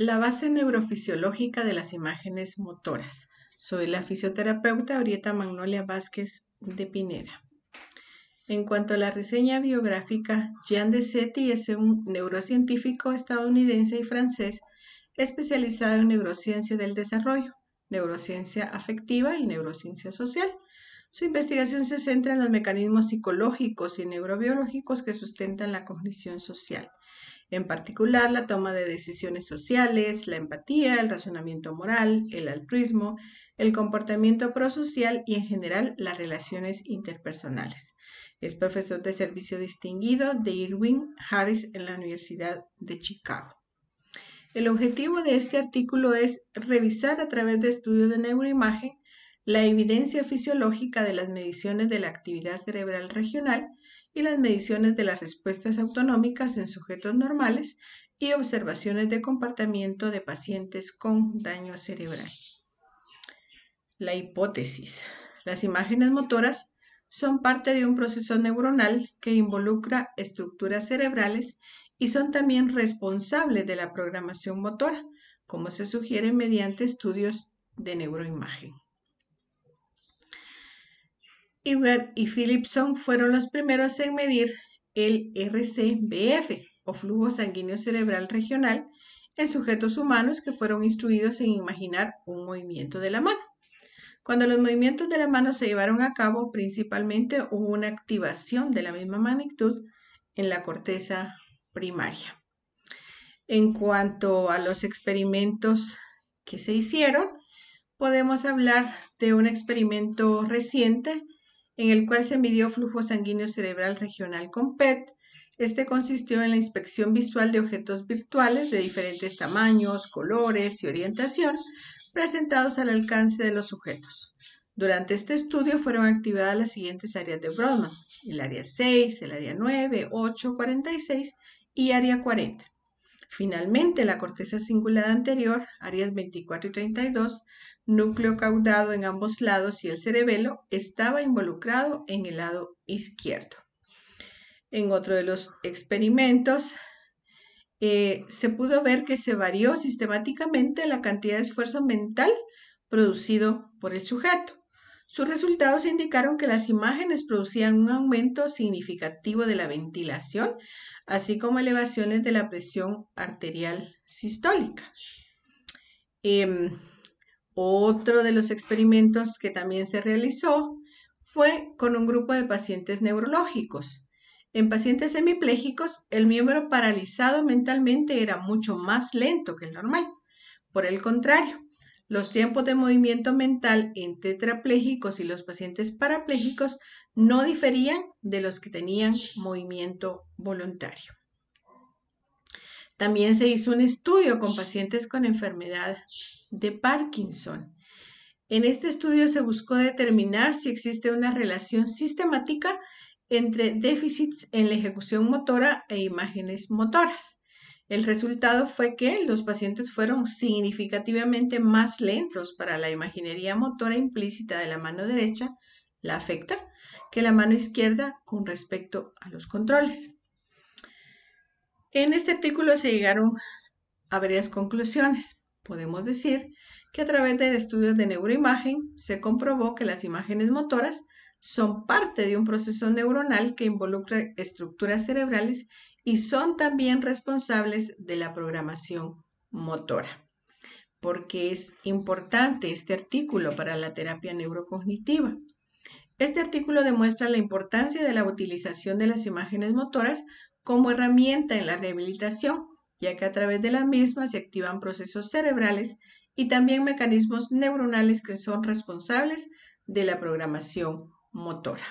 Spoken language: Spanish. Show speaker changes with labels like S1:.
S1: La base neurofisiológica de las imágenes motoras. Soy la fisioterapeuta Orieta Magnolia Vázquez de Pineda. En cuanto a la reseña biográfica, Jean de Setti es un neurocientífico estadounidense y francés especializado en neurociencia del desarrollo, neurociencia afectiva y neurociencia social. Su investigación se centra en los mecanismos psicológicos y neurobiológicos que sustentan la cognición social en particular la toma de decisiones sociales, la empatía, el razonamiento moral, el altruismo, el comportamiento prosocial y en general las relaciones interpersonales. Es profesor de servicio distinguido de Irwin Harris en la Universidad de Chicago. El objetivo de este artículo es revisar a través de estudios de neuroimagen la evidencia fisiológica de las mediciones de la actividad cerebral regional y las mediciones de las respuestas autonómicas en sujetos normales y observaciones de comportamiento de pacientes con daño cerebral. La hipótesis. Las imágenes motoras son parte de un proceso neuronal que involucra estructuras cerebrales y son también responsables de la programación motora, como se sugiere mediante estudios de neuroimagen y Philipson fueron los primeros en medir el RCBF o flujo sanguíneo cerebral regional en sujetos humanos que fueron instruidos en imaginar un movimiento de la mano. Cuando los movimientos de la mano se llevaron a cabo, principalmente hubo una activación de la misma magnitud en la corteza primaria. En cuanto a los experimentos que se hicieron, podemos hablar de un experimento reciente en el cual se midió flujo sanguíneo cerebral regional con PET. Este consistió en la inspección visual de objetos virtuales de diferentes tamaños, colores y orientación presentados al alcance de los sujetos. Durante este estudio fueron activadas las siguientes áreas de Brodmann, el área 6, el área 9, 8, 46 y área 40. Finalmente, la corteza cingulada anterior, áreas 24 y 32, núcleo caudado en ambos lados y el cerebelo, estaba involucrado en el lado izquierdo. En otro de los experimentos, eh, se pudo ver que se varió sistemáticamente la cantidad de esfuerzo mental producido por el sujeto. Sus resultados indicaron que las imágenes producían un aumento significativo de la ventilación, así como elevaciones de la presión arterial sistólica. Em, otro de los experimentos que también se realizó fue con un grupo de pacientes neurológicos. En pacientes hemipléjicos, el miembro paralizado mentalmente era mucho más lento que el normal. Por el contrario, los tiempos de movimiento mental en tetraplégicos y los pacientes parapléjicos no diferían de los que tenían movimiento voluntario. También se hizo un estudio con pacientes con enfermedad de Parkinson. En este estudio se buscó determinar si existe una relación sistemática entre déficits en la ejecución motora e imágenes motoras. El resultado fue que los pacientes fueron significativamente más lentos para la imaginería motora implícita de la mano derecha, la afecta, que la mano izquierda con respecto a los controles. En este artículo se llegaron a varias conclusiones. Podemos decir que a través de estudios de neuroimagen se comprobó que las imágenes motoras son parte de un proceso neuronal que involucra estructuras cerebrales y son también responsables de la programación motora, porque es importante este artículo para la terapia neurocognitiva. Este artículo demuestra la importancia de la utilización de las imágenes motoras como herramienta en la rehabilitación, ya que a través de la misma se activan procesos cerebrales y también mecanismos neuronales que son responsables de la programación motora.